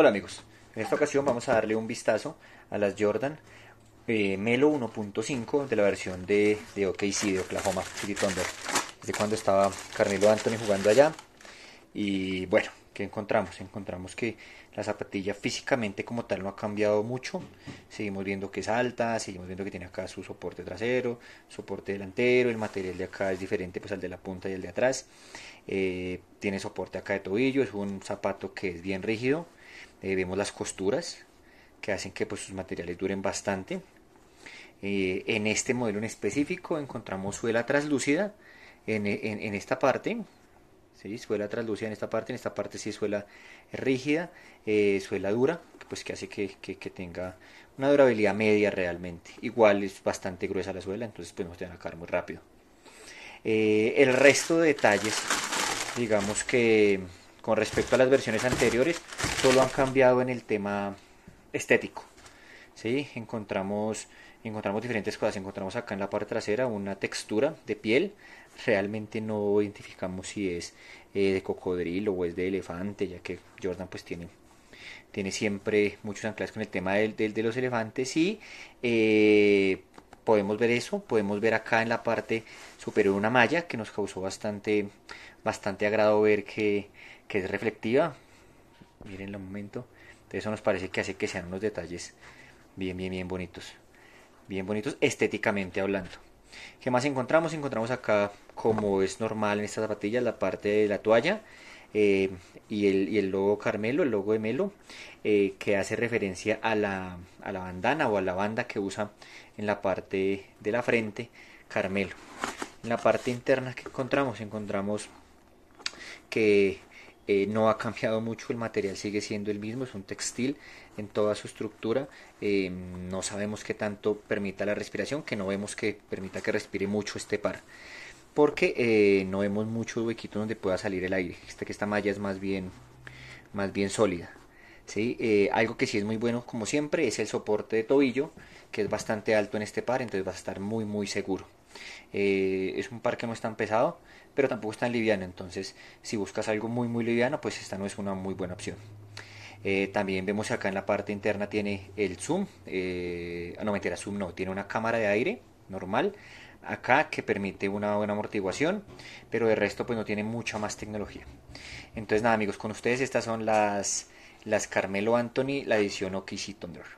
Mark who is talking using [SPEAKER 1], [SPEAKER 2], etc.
[SPEAKER 1] Hola amigos, en esta ocasión vamos a darle un vistazo a las Jordan eh, Melo 1.5 de la versión de, OKC, de Oklahoma City Thunder, desde cuando estaba Carmelo Anthony jugando allá. Y bueno, ¿qué encontramos? Encontramos que la zapatilla físicamente como tal no ha cambiado mucho. Seguimos viendo que es alta, seguimos viendo que tiene acá su soporte trasero, soporte delantero, el material de acá es diferente pues al de la punta y el de atrás. Eh, tiene soporte acá de tobillo, es un zapato que es bien rígido eh, vemos las costuras que hacen que pues, sus materiales duren bastante. Eh, en este modelo en específico encontramos suela traslúcida en, esta parte, suela translúcida en esta parte, en esta parte sí suela rígida, eh, suela dura, pues que hace que, tenga una durabilidad media realmente. Igual es bastante gruesa la suela, entonces podemos tener acá muy rápido. el resto de detalles, digamos que con respecto a las versiones anteriores, solo han cambiado en el tema estético. ¿sí? Encontramos, encontramos diferentes cosas. Encontramos acá en la parte trasera una textura de piel. Realmente no identificamos si es eh, de cocodrilo o es de elefante, ya que Jordan pues tiene tiene siempre muchos anclajes con el tema del, de los elefantes y eh, podemos ver eso, podemos ver acá en la parte superior una malla que nos causó bastante, bastante agrado ver que, que es reflectiva, miren el momento. Entonces eso nos parece que hace que sean unos detalles bien, bien, bien bonitos. Bien bonitos estéticamente hablando. ¿Qué más encontramos? Encontramos acá, como es normal en estas zapatillas, la parte de la toalla eh, y, el, logo Carmelo, el logo de Melo, eh, que hace referencia a la, a la bandana o a la banda que usa en la parte de la frente Carmelo. En la parte interna que encontramos, encontramos que eh, no ha cambiado mucho, el material sigue siendo el mismo, es un textil en toda su estructura, em, no sabemos qué tanto permita la respiración, que no vemos que permita que respire mucho este par, porque eh, no vemos muchos huequitos donde pueda salir el aire, esta, que esta malla es más bien, más bien sólida. ¿sí? Eh, algo que sí es muy bueno como siempre es el soporte de tobillo, que es bastante alto en este par, entonces va a estar muy muy seguro. Eh, es un par que no es tan pesado, pero tampoco es tan liviano. Entonces, si buscas algo muy, muy liviano, pues esta no es una muy buena opción. Eh, también vemos acá en la parte interna tiene el zoom. Eh, ah, no, mentira, zoom no. Tiene una cámara de aire normal acá que permite una buena amortiguación, pero de resto pues no tiene mucha más tecnología. Entonces nada amigos, con ustedes estas son las, las Carmelo Anthony, la edición Okishi Thunder.